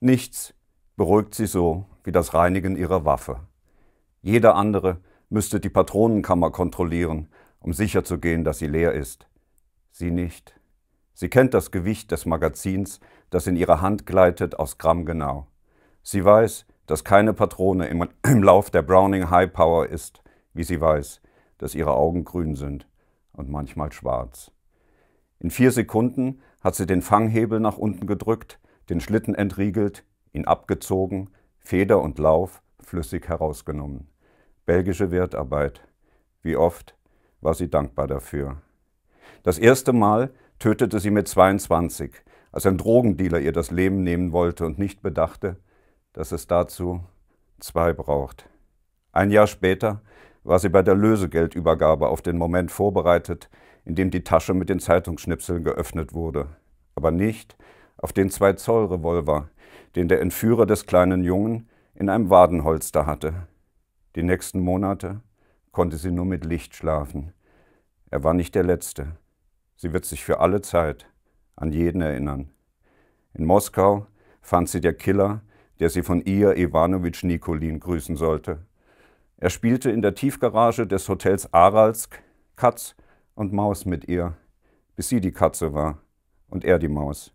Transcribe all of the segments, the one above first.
Nichts beruhigt sie so wie das Reinigen ihrer Waffe. Jeder andere müsste die Patronenkammer kontrollieren, um sicherzugehen, dass sie leer ist. Sie nicht. Sie kennt das Gewicht des Magazins, das in ihre Hand gleitet, aus Gramm genau. Sie weiß, dass keine Patrone im, im Lauf der Browning High Power ist, wie sie weiß, dass ihre Augen grün sind und manchmal schwarz. In vier Sekunden hat sie den Fanghebel nach unten gedrückt den Schlitten entriegelt, ihn abgezogen, Feder und Lauf flüssig herausgenommen. Belgische Wertarbeit. Wie oft war sie dankbar dafür. Das erste Mal tötete sie mit 22, als ein Drogendealer ihr das Leben nehmen wollte und nicht bedachte, dass es dazu zwei braucht. Ein Jahr später war sie bei der Lösegeldübergabe auf den Moment vorbereitet, in dem die Tasche mit den Zeitungsschnipseln geöffnet wurde. Aber nicht, auf den 2-Zoll-Revolver, den der Entführer des kleinen Jungen in einem Wadenholster hatte. Die nächsten Monate konnte sie nur mit Licht schlafen. Er war nicht der Letzte. Sie wird sich für alle Zeit an jeden erinnern. In Moskau fand sie der Killer, der sie von ihr Ivanovich Nikolin grüßen sollte. Er spielte in der Tiefgarage des Hotels Aralsk Katz und Maus mit ihr, bis sie die Katze war und er die Maus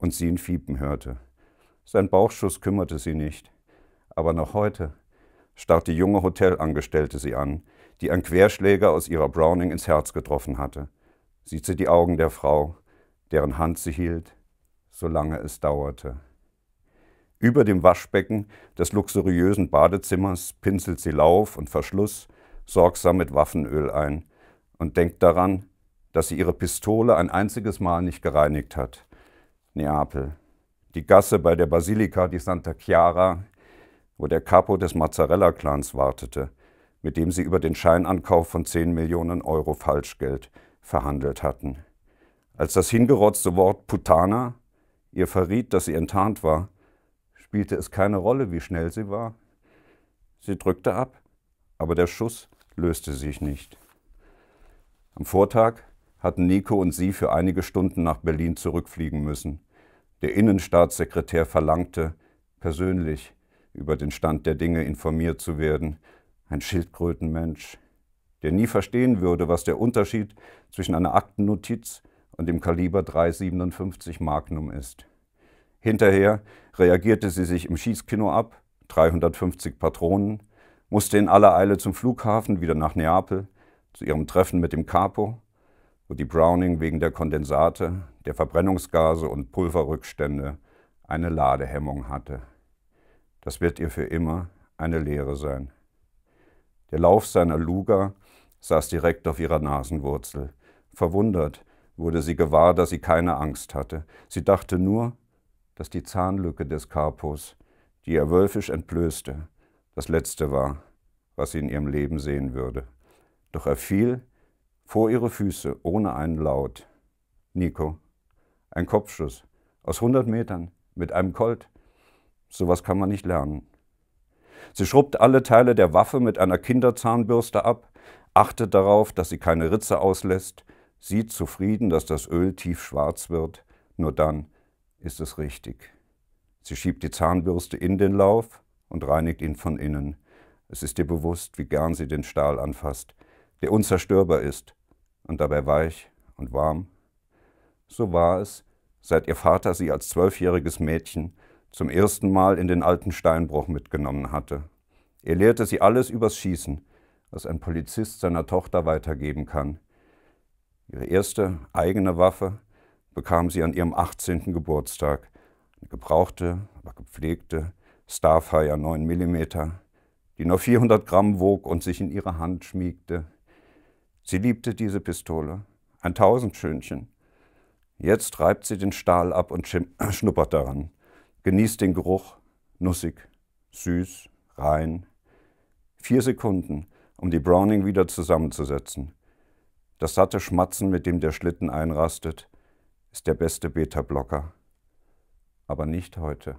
und sie ihn fiepen hörte. Sein Bauchschuss kümmerte sie nicht. Aber noch heute starrt die junge Hotelangestellte sie an, die ein Querschläger aus ihrer Browning ins Herz getroffen hatte. Sieht sie die Augen der Frau, deren Hand sie hielt, solange es dauerte. Über dem Waschbecken des luxuriösen Badezimmers pinselt sie Lauf und Verschluss sorgsam mit Waffenöl ein und denkt daran, dass sie ihre Pistole ein einziges Mal nicht gereinigt hat. Neapel. Die Gasse bei der Basilika di Santa Chiara, wo der Capo des Mazzarella-Clans wartete, mit dem sie über den Scheinankauf von 10 Millionen Euro Falschgeld verhandelt hatten. Als das hingerotzte Wort Putana ihr verriet, dass sie enttarnt war, spielte es keine Rolle, wie schnell sie war. Sie drückte ab, aber der Schuss löste sich nicht. Am Vortag hatten Nico und sie für einige Stunden nach Berlin zurückfliegen müssen. Der Innenstaatssekretär verlangte, persönlich über den Stand der Dinge informiert zu werden. Ein Schildkrötenmensch, der nie verstehen würde, was der Unterschied zwischen einer Aktennotiz und dem Kaliber 357 Magnum ist. Hinterher reagierte sie sich im Schießkino ab, 350 Patronen, musste in aller Eile zum Flughafen wieder nach Neapel, zu ihrem Treffen mit dem Capo, wo die Browning wegen der Kondensate, der Verbrennungsgase und Pulverrückstände eine Ladehemmung hatte. Das wird ihr für immer eine Lehre sein. Der Lauf seiner Luga saß direkt auf ihrer Nasenwurzel. Verwundert wurde sie gewahr, dass sie keine Angst hatte. Sie dachte nur, dass die Zahnlücke des Karpus, die er wölfisch entblößte, das Letzte war, was sie in ihrem Leben sehen würde. Doch er fiel vor ihre Füße, ohne einen Laut. Nico. Ein Kopfschuss. Aus 100 Metern. Mit einem Colt. Sowas kann man nicht lernen. Sie schrubbt alle Teile der Waffe mit einer Kinderzahnbürste ab, achtet darauf, dass sie keine Ritze auslässt, sieht zufrieden, dass das Öl tiefschwarz wird. Nur dann ist es richtig. Sie schiebt die Zahnbürste in den Lauf und reinigt ihn von innen. Es ist ihr bewusst, wie gern sie den Stahl anfasst, der unzerstörbar ist, und dabei weich und warm. So war es, seit ihr Vater sie als zwölfjähriges Mädchen zum ersten Mal in den alten Steinbruch mitgenommen hatte. Er lehrte sie alles übers Schießen, was ein Polizist seiner Tochter weitergeben kann. Ihre erste eigene Waffe bekam sie an ihrem 18. Geburtstag. Eine gebrauchte, aber gepflegte Starfire 9 mm, die nur 400 Gramm wog und sich in ihre Hand schmiegte. Sie liebte diese Pistole, ein Tausendschönchen. Jetzt reibt sie den Stahl ab und schnuppert daran, genießt den Geruch, nussig, süß, rein. Vier Sekunden, um die Browning wieder zusammenzusetzen. Das satte Schmatzen, mit dem der Schlitten einrastet, ist der beste Beta-Blocker. Aber nicht heute.